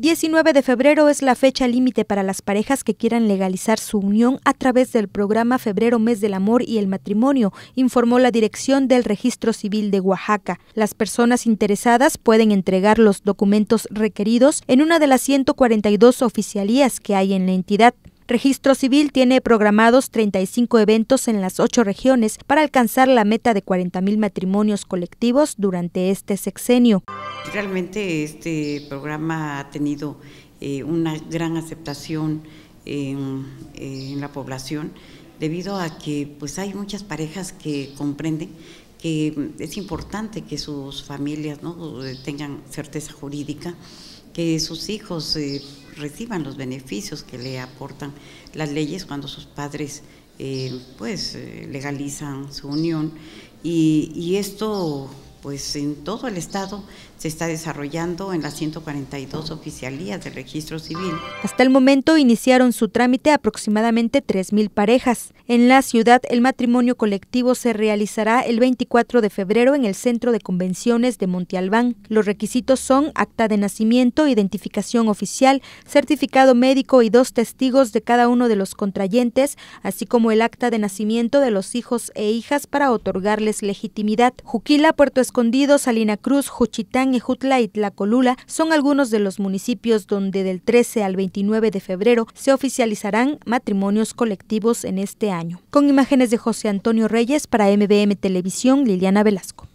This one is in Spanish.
19 de febrero es la fecha límite para las parejas que quieran legalizar su unión a través del programa Febrero Mes del Amor y el Matrimonio, informó la dirección del Registro Civil de Oaxaca. Las personas interesadas pueden entregar los documentos requeridos en una de las 142 oficialías que hay en la entidad. Registro Civil tiene programados 35 eventos en las ocho regiones para alcanzar la meta de 40.000 matrimonios colectivos durante este sexenio. Realmente este programa ha tenido eh, una gran aceptación eh, en, la población debido a que pues hay muchas parejas que comprenden que es importante que sus familias tengan certeza jurídica, que sus hijos eh, reciban los beneficios que le aportan las leyes cuando sus padres pues legalizan su unión y esto pues en todo el estado se está desarrollando en las 142 oficialías del registro civil. Hasta el momento iniciaron su trámite aproximadamente 3.000 parejas. En la ciudad el matrimonio colectivo se realizará el 24 de febrero en el Centro de Convenciones de Montialbán. Los requisitos son acta de nacimiento, identificación oficial, certificado médico y dos testigos de cada uno de los contrayentes, así como el acta de nacimiento de los hijos e hijas para otorgarles legitimidad. Juquila, Escondido, Salina Cruz, Juchitán, Ejutla y Tlacolula son algunos de los municipios donde del 13 al 29 de febrero se oficializarán matrimonios colectivos en este año. Con imágenes de José Antonio Reyes para MBM Televisión, Liliana Velasco.